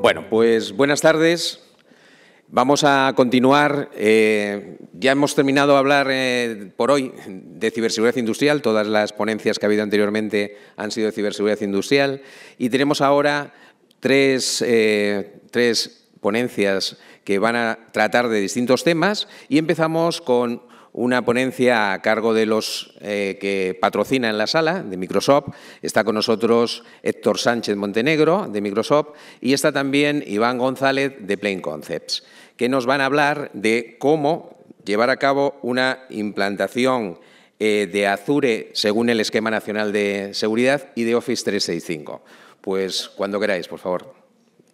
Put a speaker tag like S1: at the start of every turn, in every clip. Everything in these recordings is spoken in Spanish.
S1: Bueno, pues buenas tardes. Vamos a continuar. Eh, ya hemos terminado de hablar eh, por hoy de ciberseguridad industrial. Todas las ponencias que ha habido anteriormente han sido de ciberseguridad industrial. Y tenemos ahora tres eh, ponencias que van a tratar de distintos temas. Y empezamos con una ponencia a cargo de los eh, que que en la sala de Microsoft. Está con nosotros Héctor Sánchez Montenegro de Microsoft y está también Iván González de Plain Concepts, que nos van a hablar de cómo llevar a cabo una implantación eh, de Azure según el Esquema Nacional de Seguridad y de Office 365. Pues cuando queráis,
S2: por favor.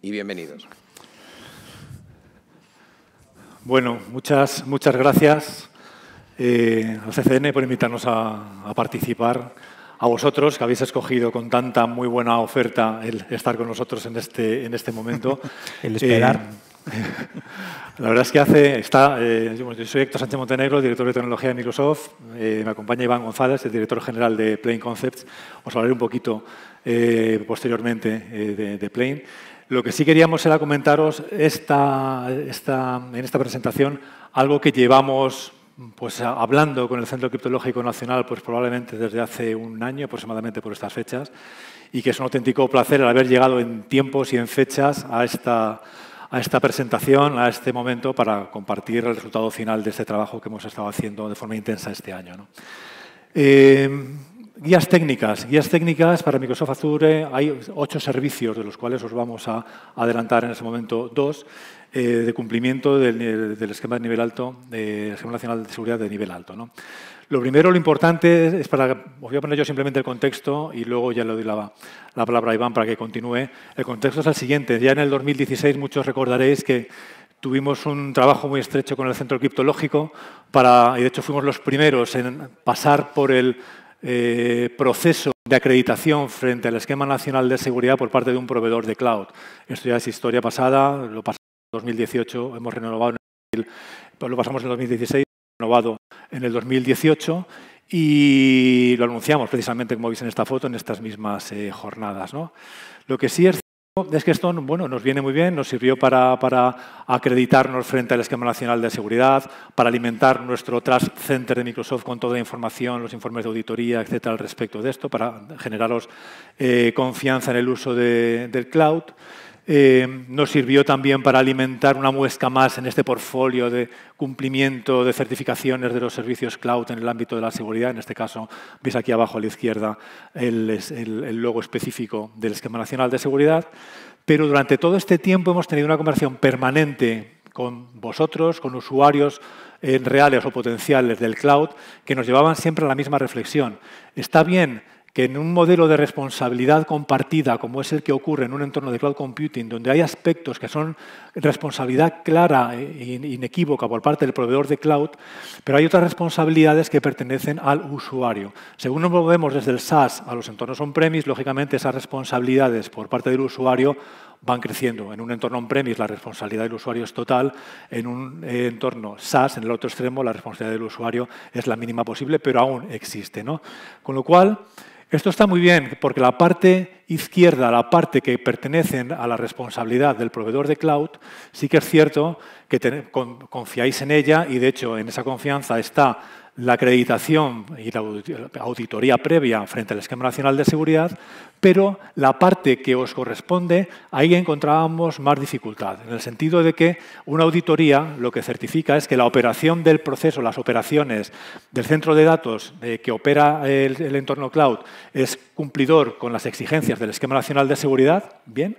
S2: Y bienvenidos. Bueno, muchas, muchas gracias al eh, CCN por invitarnos a, participar, a vosotros que habéis escogido con tanta muy buena oferta el estar con nosotros en este, en este momento. el esperar. Eh, la verdad es que hace, está, eh, yo soy Héctor Sánchez Montenegro, director de tecnología de Microsoft, me acompaña Iván González, el director general de Plane Concepts, os hablaré un poquito posteriormente de, de Plane. Lo que sí queríamos era comentaros esta, esta, en esta presentación algo que llevamos pues hablando con el Centro Criptológico Nacional, pues probablemente desde hace un año aproximadamente por estas fechas, y que es un auténtico placer el haber llegado en tiempos y en fechas a esta, a esta presentación, a este momento, para compartir el resultado final de este trabajo que hemos estado haciendo de forma intensa este año. ¿no? Eh, Guías técnicas. Guías técnicas para Microsoft Azure. Hay ocho servicios, de los cuales os vamos a adelantar en ese momento dos, eh, de cumplimiento del, esquema de nivel alto, del Nacional de Seguridad de nivel alto. Lo primero, lo importante, es para. Os voy a poner yo simplemente el contexto y luego ya le doy la, palabra a Iván para que continúe. El contexto es el siguiente. Ya en el 2016 muchos recordaréis que tuvimos un trabajo muy estrecho con el Centro Criptológico para, y de hecho fuimos los primeros en pasar por el eh, proceso de acreditación frente al esquema nacional de seguridad por parte de un proveedor de cloud. Esto ya es historia pasada, lo pasamos en 2018, hemos renovado, en pues lo pasamos en 2016, renovado en el 2018 y lo anunciamos precisamente, como veis en esta foto, en estas mismas eh, jornadas. ¿no? Lo que sí es es que esto bueno, nos viene muy bien, nos sirvió para, acreditarnos frente al esquema nacional de seguridad, para alimentar nuestro Trust Center de Microsoft con toda la información, los informes de auditoría, etcétera, al respecto de esto, para generaros eh, confianza en el uso del cloud. Eh, nos sirvió también para alimentar una muesca más en este portfolio de cumplimiento de certificaciones de los servicios cloud en el ámbito de la seguridad. En este caso, veis aquí abajo a la izquierda el, logo específico del Esquema Nacional de Seguridad. Pero durante todo este tiempo hemos tenido una conversación permanente con vosotros, con usuarios eh, reales o potenciales del cloud, que nos llevaban siempre a la misma reflexión. Está bien que en un modelo de responsabilidad compartida, como es el que ocurre en un entorno de cloud computing, donde hay aspectos que son responsabilidad clara e inequívoca por parte del proveedor de cloud, pero hay otras responsabilidades que pertenecen al usuario. Según nos movemos desde el SaaS a los entornos on-premise, lógicamente esas responsabilidades por parte del usuario van creciendo. En un entorno on-premise la responsabilidad del usuario es total, en un eh, entorno SaaS, en el otro extremo, la responsabilidad del usuario es la mínima posible, pero aún existe. ¿no? Con lo cual, esto está muy bien porque la parte izquierda, la parte que pertenece a la responsabilidad del proveedor de cloud, sí que es cierto que confiáis en ella y de hecho en esa confianza está la acreditación y la auditoría previa frente al Esquema Nacional de Seguridad, pero la parte que os corresponde, ahí encontrábamos más dificultad, en el sentido de que una auditoría lo que certifica es que la operación del proceso, las operaciones del centro de datos que opera el, entorno cloud es cumplidor con las exigencias del Esquema Nacional de Seguridad, bien,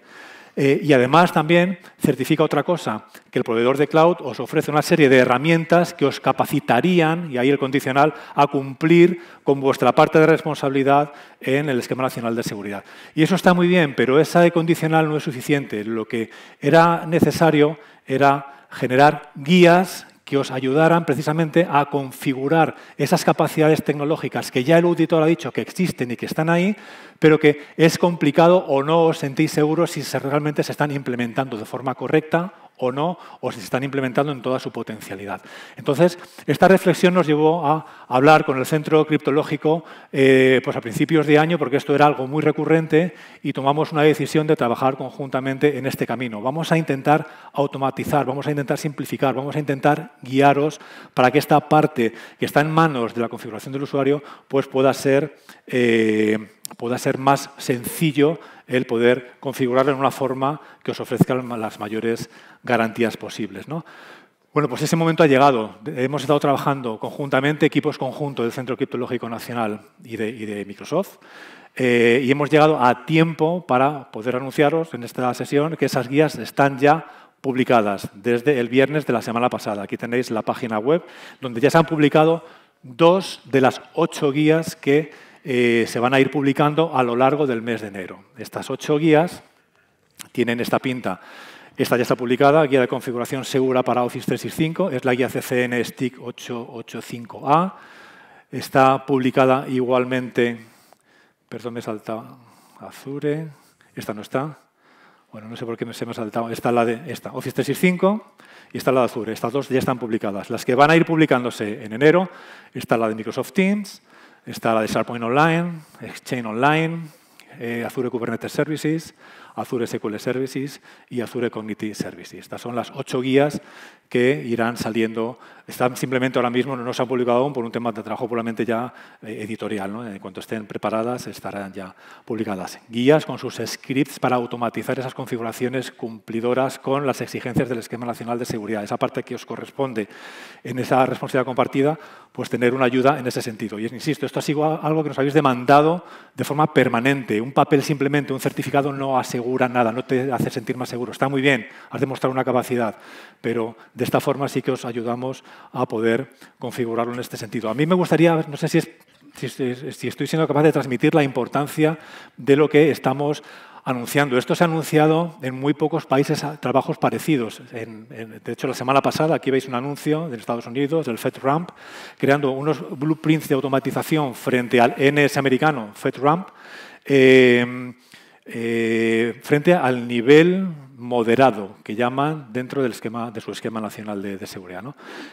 S2: eh, y además también certifica otra cosa, que el proveedor de cloud os ofrece una serie de herramientas que os capacitarían, y ahí el condicional, a cumplir con vuestra parte de responsabilidad en el esquema nacional de seguridad. Y eso está muy bien, pero esa condicional no es suficiente. Lo que era necesario era generar guías que os ayudaran precisamente a configurar esas capacidades tecnológicas que ya el auditor ha dicho que existen y que están ahí, pero que es complicado o no os sentís seguros si realmente se están implementando de forma correcta o no, o si se están implementando en toda su potencialidad. Entonces, esta reflexión nos llevó a hablar con el Centro Criptológico eh, pues a principios de año, porque esto era algo muy recurrente, y tomamos una decisión de trabajar conjuntamente en este camino. Vamos a intentar automatizar, vamos a intentar simplificar, vamos a intentar guiaros para que esta parte que está en manos de la configuración del usuario pues pueda ser, eh, pueda ser más sencillo el poder configurarlo en una forma que os ofrezca las mayores garantías posibles. ¿no? Bueno, pues ese momento ha llegado. Hemos estado trabajando conjuntamente, equipos conjuntos del Centro Criptológico Nacional y de, Microsoft, eh, y hemos llegado a tiempo para poder anunciaros en esta sesión que esas guías están ya publicadas desde el viernes de la semana pasada. Aquí tenéis la página web donde ya se han publicado dos de las ocho guías que eh, se van a ir publicando a lo largo del mes de enero. Estas ocho guías tienen esta pinta. Esta ya está publicada, guía de configuración segura para Office 365, es la guía CCN Stick 885A. Está publicada igualmente, perdón, me salta Azure, esta no está. Bueno, no sé por qué se me ha saltado. Está la de esta, Office 365 y está la de Azure. Estas dos ya están publicadas. Las que van a ir publicándose en enero, está la de Microsoft Teams, Está la de SharePoint Online, Exchange Online, eh, Azure Kubernetes Services, Azure SQL Services y Azure Cognitive Services. Estas son las ocho guías que irán saliendo. Están simplemente ahora mismo, no se han publicado aún por un tema de trabajo puramente ya eh, editorial. En cuanto estén preparadas, estarán ya publicadas. Guías con sus scripts para automatizar esas configuraciones cumplidoras con las exigencias del Esquema Nacional de Seguridad. Esa parte que os corresponde en esa responsabilidad compartida, pues tener una ayuda en ese sentido. Y insisto, esto ha sido algo que nos habéis demandado de forma permanente. Un papel simplemente, un certificado no asegura nada, no te hace sentir más seguro. Está muy bien, has demostrado una capacidad, pero de esta forma sí que os ayudamos a poder configurarlo en este sentido. A mí me gustaría, no sé si, estoy siendo capaz de transmitir la importancia de lo que estamos anunciando. Esto se ha anunciado en muy pocos países trabajos parecidos. de hecho, la semana pasada aquí veis un anuncio de Estados Unidos, del FedRAMP, creando unos blueprints de automatización frente al NS americano, FedRAMP, eh, eh, frente al nivel moderado que llaman dentro del esquema, de su esquema nacional de, seguridad.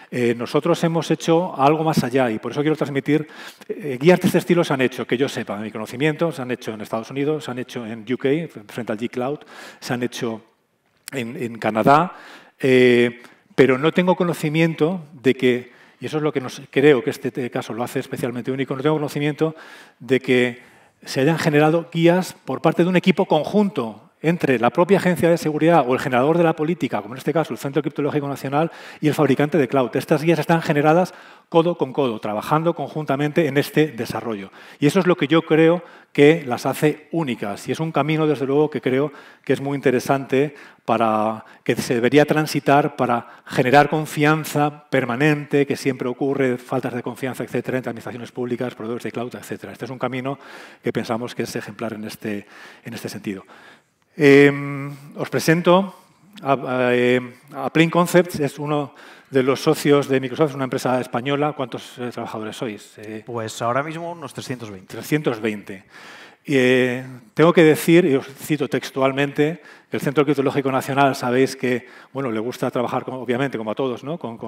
S2: Eh, nosotros hemos hecho algo más allá y por eso quiero transmitir, eh, guías de este estilo se han hecho, que yo sepa, de mi conocimiento, se han hecho en Estados Unidos, se han hecho en UK, frente al G-Cloud, se han hecho en, Canadá, eh, pero no tengo conocimiento de que, y eso es lo que nos, creo que este, este caso lo hace especialmente único, no tengo conocimiento de que se hayan generado guías por parte de un equipo conjunto entre la propia agencia de seguridad o el generador de la política, como en este caso el Centro Criptológico Nacional, y el fabricante de cloud. Estas guías están generadas codo con codo, trabajando conjuntamente en este desarrollo. Y eso es lo que yo creo que las hace únicas. Y es un camino, desde luego, que creo que es muy interesante para que se debería transitar para generar confianza permanente, que siempre ocurre, faltas de confianza, etcétera, entre administraciones públicas, proveedores de cloud, etcétera. Este es un camino que pensamos que es ejemplar en este, en este sentido. Em, os presento a, em, a, Plain Concepts, es uno de los socios de Microsoft, es una empresa española. ¿Cuántos eh, trabajadores sois? Eh, pues ahora mismo unos 320. 320. Y, eh, tengo que decir, y os cito textualmente, que el Centro Arqueológico Nacional sabéis que bueno, le gusta trabajar, obviamente, como a todos, ¿no? con,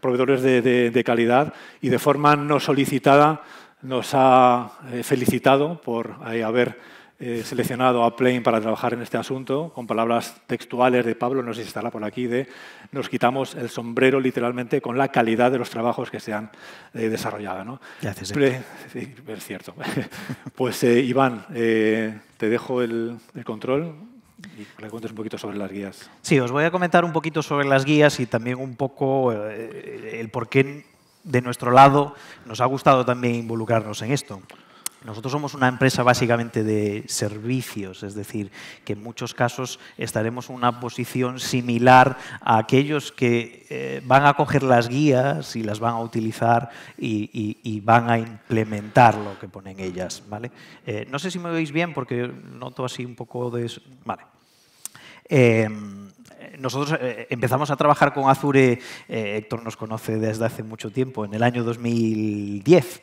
S2: proveedores de, de, calidad y de forma no solicitada nos ha felicitado por haber eh, seleccionado a Plain para trabajar en este asunto, con palabras textuales de Pablo, no sé si estará por aquí, de nos quitamos el sombrero literalmente con la calidad de los trabajos que se han eh, desarrollado. Gracias. sí, es cierto. pues eh, Iván, te dejo el, el control y le cuentes un poquito sobre las guías.
S3: Sí, os voy a comentar un poquito sobre las guías y también un poco el por qué de nuestro lado nos ha gustado también involucrarnos en esto. Nosotros somos una empresa básicamente de servicios, es decir, que en muchos casos estaremos en una posición similar a aquellos que eh, van a coger las guías y las van a utilizar y, van a implementar lo que ponen ellas. ¿vale? Eh, no sé si me veis bien porque noto así un poco de... Vale. Em, nosotros eh, empezamos a trabajar con Azure, Héctor nos conoce desde hace mucho tiempo, en el año 2010.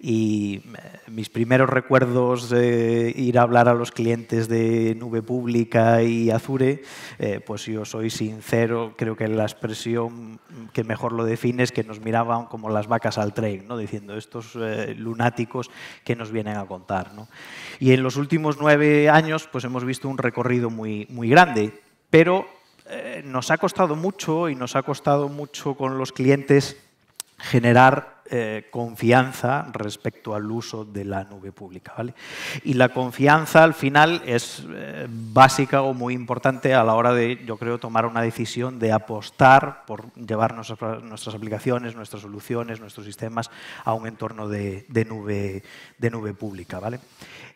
S3: Y eh, mis primeros recuerdos, de ir a hablar a los clientes de Nube Pública y Azure, eh, pues yo soy sincero, creo que la expresión que mejor lo define es que nos miraban como las vacas al tren, ¿no? diciendo estos eh, lunáticos que nos vienen a contar. Y en los últimos nueve años pues hemos visto un recorrido muy, muy grande, pero eh, nos ha costado mucho y nos ha costado mucho con los clientes generar eh, confianza respecto al uso de la nube pública. ¿vale? Y la confianza al final es eh, básica o muy importante a la hora de, yo creo, tomar una decisión de apostar por llevar nuestras, aplicaciones, nuestras soluciones, nuestros sistemas a un entorno de, nube, de nube pública. ¿vale?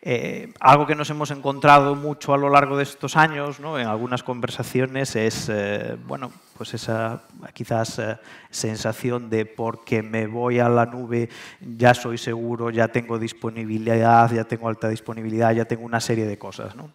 S3: Eh, algo que nos hemos encontrado mucho a lo largo de estos años, ¿no? en algunas conversaciones, es eh, bueno, pues esa quizás eh, sensación de porque me voy a la nube ya soy seguro, ya tengo disponibilidad, ya tengo alta disponibilidad, ya tengo una serie de cosas. ¿no?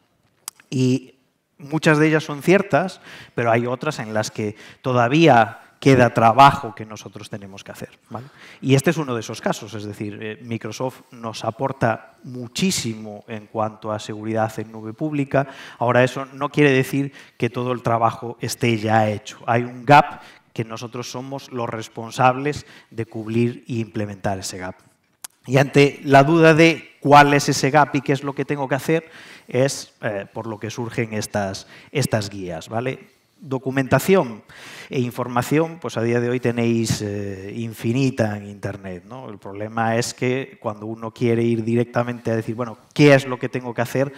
S3: Y muchas de ellas son ciertas, pero hay otras en las que todavía queda trabajo que nosotros tenemos que hacer. ¿vale? Y este es uno de esos casos, es decir, eh, Microsoft nos aporta muchísimo en cuanto a seguridad en nube pública. Ahora, eso no quiere decir que todo el trabajo esté ya hecho. Hay un gap que nosotros somos los responsables de cubrir y e implementar ese gap. Y ante la duda de cuál es ese gap y qué es lo que tengo que hacer, es eh, por lo que surgen estas, estas guías. ¿vale? documentación e información, pues a día de hoy tenéis eh, infinita en Internet. El problema es que cuando uno quiere ir directamente a decir, bueno, ¿qué es lo que tengo que hacer?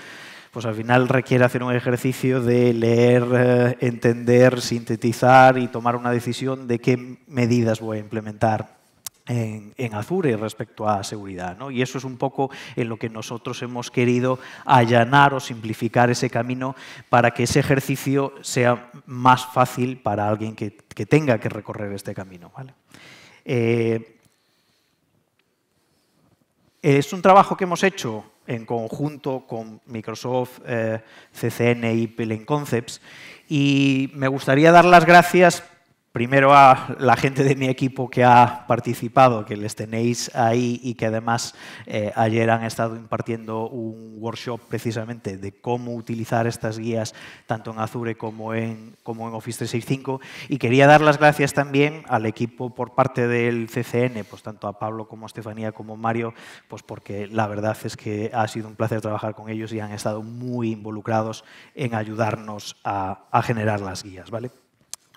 S3: Pues al final requiere hacer un ejercicio de leer, eh, entender, sintetizar y tomar una decisión de qué medidas voy a implementar en, Azure respecto a seguridad. ¿no? Y eso es un poco en lo que nosotros hemos querido allanar o simplificar ese camino para que ese ejercicio sea más fácil para alguien que, tenga que recorrer este camino. ¿vale? Eh, es un trabajo que hemos hecho en conjunto con Microsoft, eh, CCN y Pelin Concepts. Y me gustaría dar las gracias Primero a la gente de mi equipo que ha participado, que les tenéis ahí y que además eh, ayer han estado impartiendo un workshop precisamente de cómo utilizar estas guías tanto en Azure como en, como en Office 365. Y quería dar las gracias también al equipo por parte del CCN, pues tanto a Pablo como a Estefanía como a Mario, pues porque la verdad es que ha sido un placer trabajar con ellos y han estado muy involucrados en ayudarnos a, a generar las guías. ¿vale?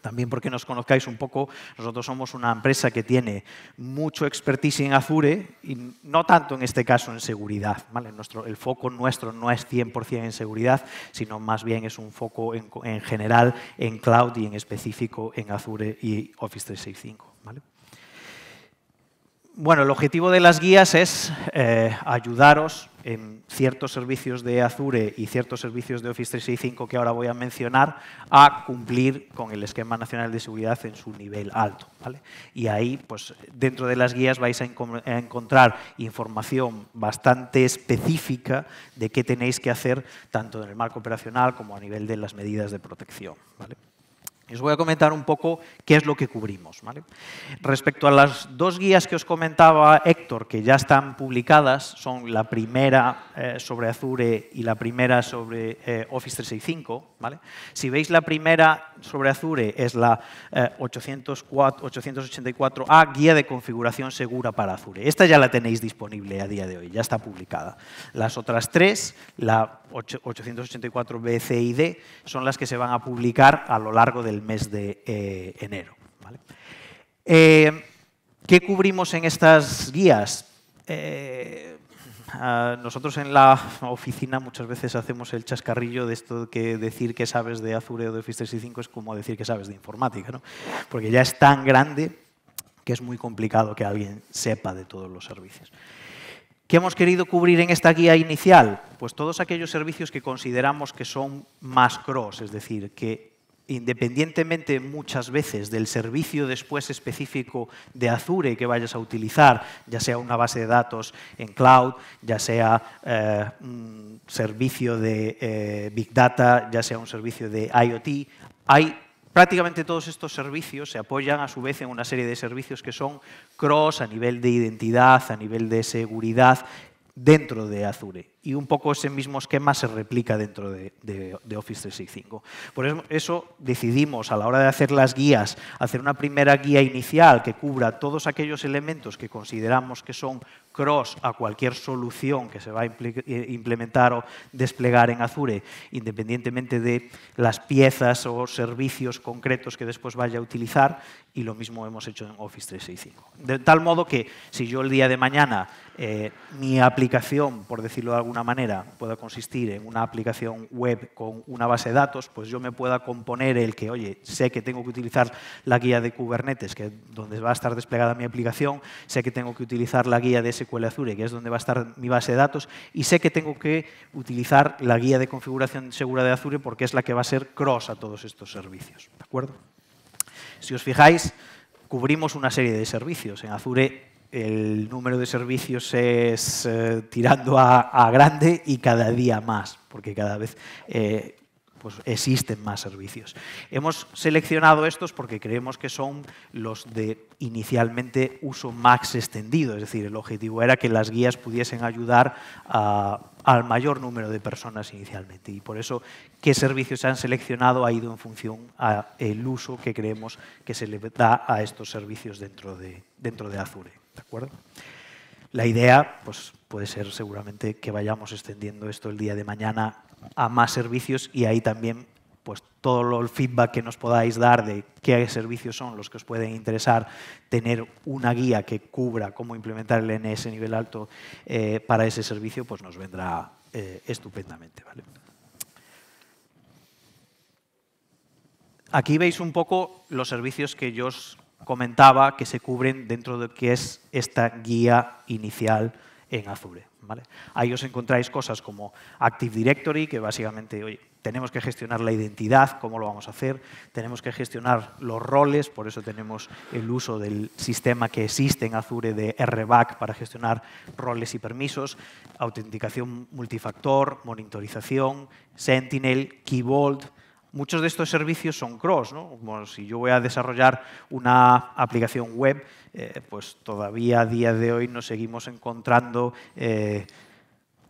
S3: También porque nos conozcáis un poco, nosotros somos una empresa que tiene mucho expertise en Azure y no tanto en este caso en seguridad. ¿vale? Nuestro, el foco nuestro no es 100% en seguridad, sino más bien es un foco en, general en cloud y en específico en Azure y Office 365. ¿vale? Bueno, el objetivo de las guías es eh, ayudaros en ciertos servicios de Azure y ciertos servicios de Office 365 que ahora voy a mencionar a cumplir con el esquema nacional de seguridad en su nivel alto. ¿vale? Y ahí, pues, dentro de las guías vais a, encontrar información bastante específica de qué tenéis que hacer tanto en el marco operacional como a nivel de las medidas de protección. ¿vale? Os voy a comentar un poco qué es lo que cubrimos. Respecto a las dos guías que os comentaba Héctor, que ya están publicadas, son la primera eh, sobre Azure y la primera sobre eh, Office 365. ¿vale? Si veis la primera sobre Azure es la 884A, eh, guía de configuración segura para Azure. Esta ya la tenéis disponible a día de hoy, ya está publicada. Las otras tres, la 884B, y D, son las que se van a publicar a lo largo del mes de eh, enero. ¿vale? Eh, ¿Qué cubrimos en estas guías? Eh, nosotros en la oficina muchas veces hacemos el chascarrillo de esto que decir que sabes de Azure o de Office 365 es como decir que sabes de informática, porque ya es tan grande que es muy complicado que alguien sepa de todos los servicios. ¿Qué hemos querido cubrir en esta guía inicial? Pues todos aquellos servicios que consideramos que son más cross, es decir, que independientemente muchas veces del servicio después específico de Azure que vayas a utilizar, ya sea una base de datos en cloud, ya sea eh, un servicio de eh, Big Data, ya sea un servicio de IoT, hay Prácticamente todos estos servicios se apoyan a su vez en una serie de servicios que son cross a nivel de identidad, a nivel de seguridad, dentro de Azure. Y un poco ese mismo esquema se replica dentro de, Office 365. Por eso decidimos a la hora de hacer las guías, hacer una primera guía inicial que cubra todos aquellos elementos que consideramos que son cross a cualquier solución que se va a eh, implementar o desplegar en Azure, independientemente de las piezas o servicios concretos que después vaya a utilizar. Y lo mismo hemos hecho en Office 365. De tal modo que si yo el día de mañana eh, mi aplicación, por decirlo de alguna manera, pueda consistir en una aplicación web con una base de datos, pues yo me pueda componer el que, oye, sé que tengo que utilizar la guía de Kubernetes, que es donde va a estar desplegada mi aplicación, sé que tengo que utilizar la guía de SQL Azure, que es donde va a estar mi base de datos, y sé que tengo que utilizar la guía de configuración segura de Azure porque es la que va a ser cross a todos estos servicios. ¿De acuerdo? Si os fijáis, cubrimos una serie de servicios. En Azure el número de servicios es eh, tirando a, grande y cada día más, porque cada vez eh, pues existen más servicios. Hemos seleccionado estos porque creemos que son los de inicialmente uso más extendido, es decir, el objetivo era que las guías pudiesen ayudar al mayor número de personas inicialmente y por eso qué servicios se han seleccionado ha ido en función al uso que creemos que se le da a estos servicios dentro de, dentro de Azure. ¿De acuerdo? La idea pues, puede ser seguramente que vayamos extendiendo esto el día de mañana a más servicios y ahí también pues todo el feedback que nos podáis dar de qué servicios son los que os pueden interesar, tener una guía que cubra cómo implementar el NS nivel alto eh, para ese servicio, pues nos vendrá eh, estupendamente. ¿vale? Aquí veis un poco los servicios que yo os comentaba que se cubren dentro de lo que es esta guía inicial en Azure. Ahí os encontráis cosas como Active Directory, que básicamente, oye, tenemos que gestionar la identidad, cómo lo vamos a hacer, tenemos que gestionar los roles, por eso tenemos el uso del sistema que existe en Azure de RBAC para gestionar roles y permisos, autenticación multifactor, monitorización, Sentinel, Key Vault, Muchos de estos servicios son cross, ¿no? si yo voy a desarrollar una aplicación web, eh, pues todavía a día de hoy nos seguimos encontrando eh,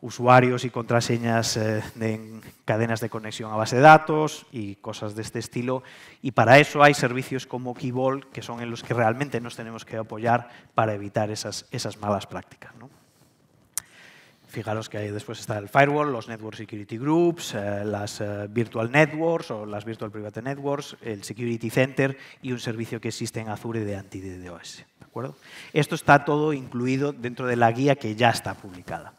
S3: usuarios y contraseñas eh, en cadenas de conexión a base de datos y cosas de este estilo. Y para eso hay servicios como Keyball, que son en los que realmente nos tenemos que apoyar para evitar esas, esas malas prácticas. ¿no? Fijaros que después está el firewall, los network security groups, eh, las eh, virtual networks o las virtual private networks, el security center y un servicio que existe en Azure de anti-DDoS. Esto está todo incluido dentro de la guía que ya está publicada.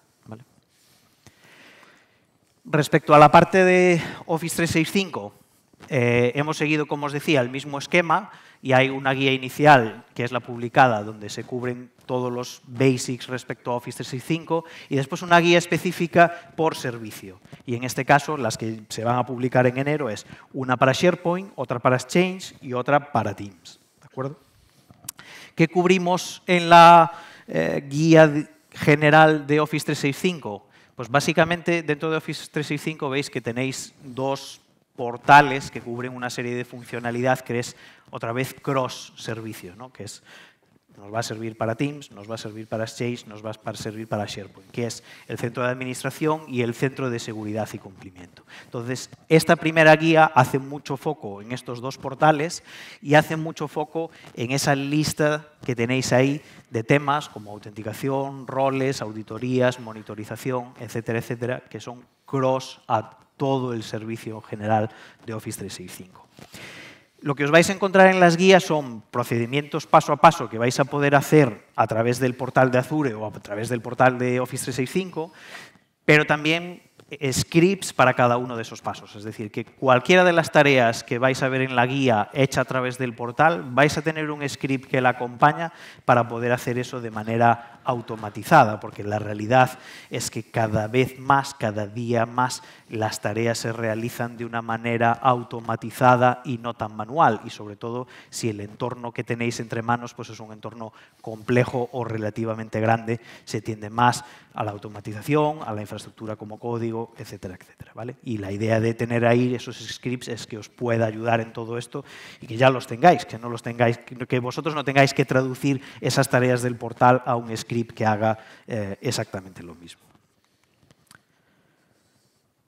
S3: Respecto a la parte de Office 365, eh, hemos seguido, como os decía, el mismo esquema, y hay una guía inicial, que es la publicada, donde se cubren todos los basics respecto a Office 365 y después una guía específica por servicio. Y en este caso, las que se van a publicar en enero es una para SharePoint, otra para Exchange y otra para Teams. ¿De acuerdo? ¿Qué cubrimos en la eh, guía general de Office 365? Pues básicamente dentro de Office 365 veis que tenéis dos portales que cubren una serie de funcionalidad que es otra vez cross servicio, ¿no? que es, nos va a servir para Teams, nos va a servir para Exchange, nos va a servir para SharePoint, que es el centro de administración y el centro de seguridad y cumplimiento. Entonces, esta primera guía hace mucho foco en estos dos portales y hace mucho foco en esa lista que tenéis ahí de temas como autenticación, roles, auditorías, monitorización, etcétera, etcétera, que son cross a todo el servicio general de Office 365. Lo que os vais a encontrar en las guías son procedimientos paso a paso que vais a poder hacer a través del portal de Azure o a través del portal de Office 365, pero también scripts para cada uno de esos pasos. Es decir, que cualquiera de las tareas que vais a ver en la guía hecha a través del portal, vais a tener un script que la acompaña para poder hacer eso de manera automatizada, porque la realidad es que cada vez más, cada día más, las tareas se realizan de una manera automatizada y no tan manual, y sobre todo si el entorno que tenéis entre manos pues es un entorno complejo o relativamente grande, se tiende más a la automatización, a la infraestructura como código, etcétera, etcétera. ¿vale? Y la idea de tener ahí esos scripts es que os pueda ayudar en todo esto y que ya los tengáis, que no los tengáis, que vosotros no tengáis que traducir esas tareas del portal a un script que haga eh, exactamente lo mismo.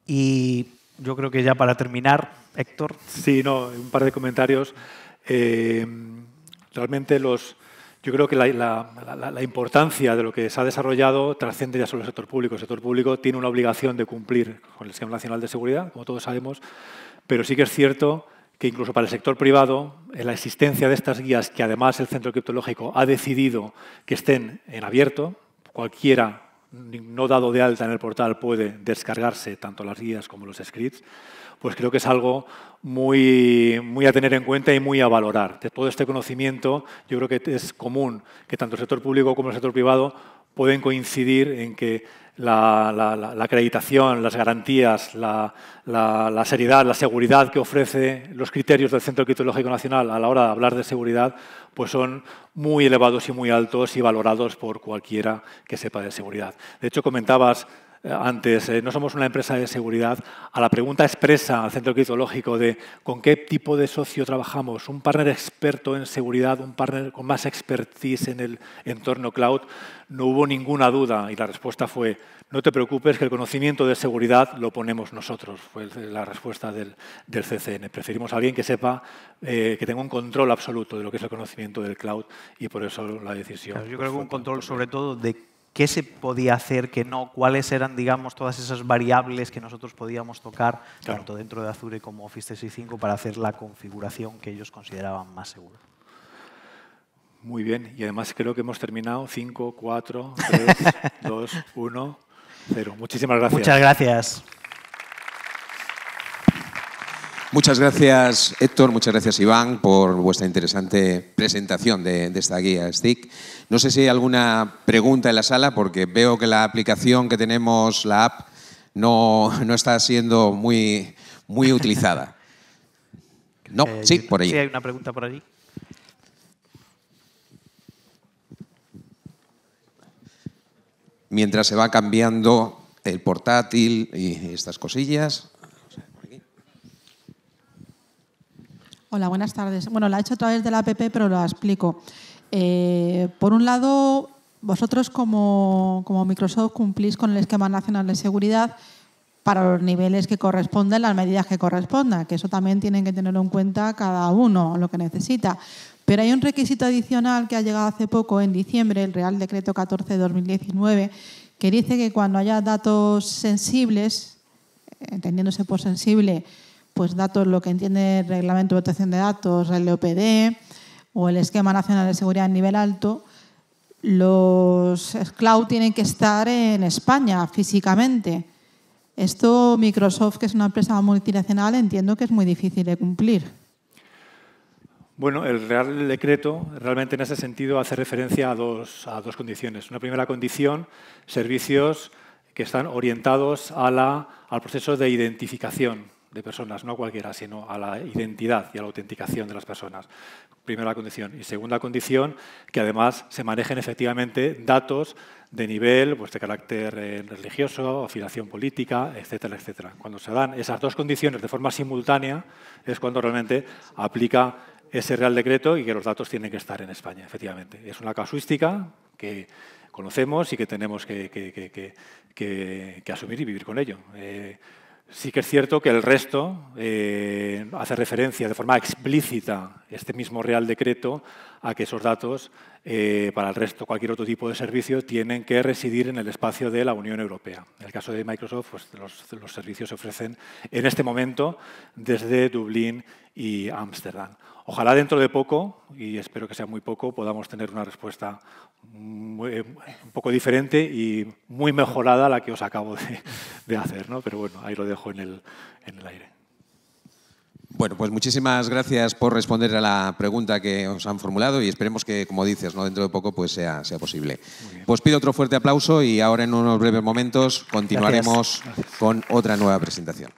S3: Y yo creo que ya para terminar,
S2: Héctor. Sí, no, un par de comentarios. Eh, realmente los yo creo que la, importancia de lo que se ha desarrollado trasciende ya solo el sector público. El sector público tiene una obligación de cumplir con el Esquema Nacional de Seguridad, como todos sabemos, pero sí que es cierto que incluso para el sector privado, en la existencia de estas guías, que además el Centro Criptológico ha decidido que estén en abierto, cualquiera no dado de alta en el portal puede descargarse tanto las guías como los scripts, pues creo que es algo muy, a tener en cuenta y muy a valorar. De todo este conocimiento, yo creo que es común que tanto el sector público como el sector privado pueden coincidir en que la, acreditación, las garantías, la, seriedad, la seguridad que ofrece los criterios del Centro Criptológico Nacional a la hora de hablar de seguridad, pues son muy elevados y muy altos y valorados por cualquiera que sepa de seguridad. De hecho, comentabas eh, antes, eh, no somos una empresa de seguridad, a la pregunta expresa al Centro Criptológico de con qué tipo de socio trabajamos, un partner experto en seguridad, un partner con más expertise en el entorno cloud, no hubo ninguna duda y la respuesta fue, no te preocupes, que el conocimiento de seguridad lo ponemos nosotros, fue la respuesta del, CCN. Preferimos a alguien que sepa, eh, que tenga un control absoluto de lo que es el conocimiento del cloud y por eso la decisión. yo creo que
S3: un control sobre todo de qué se podía hacer, qué no, cuáles eran, digamos, todas esas variables que nosotros podíamos tocar, tanto dentro de Azure como Office 365, para hacer la configuración que ellos consideraban más segura.
S2: Muy bien, y además creo que hemos terminado 5, 4, 3, 2, 1, 0. Muchísimas gracias. Muchas gracias.
S1: Muchas gracias, Héctor, muchas gracias, Iván, por vuestra interesante presentación de, esta guía STIC. No sé si hay alguna pregunta en la sala, porque veo que la aplicación que tenemos, la app, no, está siendo muy, muy utilizada. No, eh, sí, por ahí. hay
S3: una pregunta por allí.
S1: Mientras se va cambiando el portátil y estas cosillas, Hola, buenas tardes. Bueno, la he hecho a través de la APP, pero lo explico. Eh, por un lado, vosotros como, como, Microsoft cumplís con el esquema nacional de seguridad para los niveles que corresponden, las medidas que correspondan, que eso también tienen que tenerlo en cuenta cada uno, lo que necesita. Pero hay un requisito adicional que ha llegado hace poco, en diciembre, el Real Decreto 14-2019, que dice que cuando haya datos sensibles, entendiéndose por sensible, pues datos, lo que entiende el Reglamento de Protección de Datos, el LOPD o el Esquema Nacional de Seguridad a nivel alto, los cloud tienen que estar en España físicamente. Esto Microsoft, que es una empresa multinacional, entiendo que es muy difícil de cumplir.
S2: Bueno, el Real Decreto realmente en ese sentido hace referencia a dos, condiciones. Una primera condición, servicios que están orientados a al proceso de identificación de personas, no a cualquiera, sino a la identidad y a la autenticación de las personas. Primera condición. Y segunda condición, que además se manejen efectivamente datos de nivel, pues de carácter eh, religioso, afiliación política, etcétera, etcétera. Cuando se dan esas dos condiciones de forma simultánea es cuando realmente aplica ese Real Decreto y que los datos tienen que estar en España, efectivamente. Es una casuística que conocemos y que tenemos que, asumir y vivir con ello. Eh, Sí que es cierto que el resto eh, hace referencia de forma explícita, este mismo Real Decreto, a que esos datos eh, para el resto, cualquier otro tipo de servicio, tienen que residir en el espacio de la Unión Europea. En el caso de Microsoft, pues, los, servicios se ofrecen en este momento desde Dublín y Ámsterdam. Ojalá dentro de poco, y espero que sea muy poco, podamos tener una respuesta eh, un poco diferente y muy mejorada a la que os acabo de, hacer. ¿no? Pero bueno, ahí lo dejo en el aire.
S1: Bueno, pues muchísimas gracias por responder a la pregunta que os han formulado y esperemos que, como dices, ¿no? dentro de poco pues sea, sea posible. Pues pido otro fuerte aplauso y ahora en unos breves momentos continuaremos con otra nueva presentación.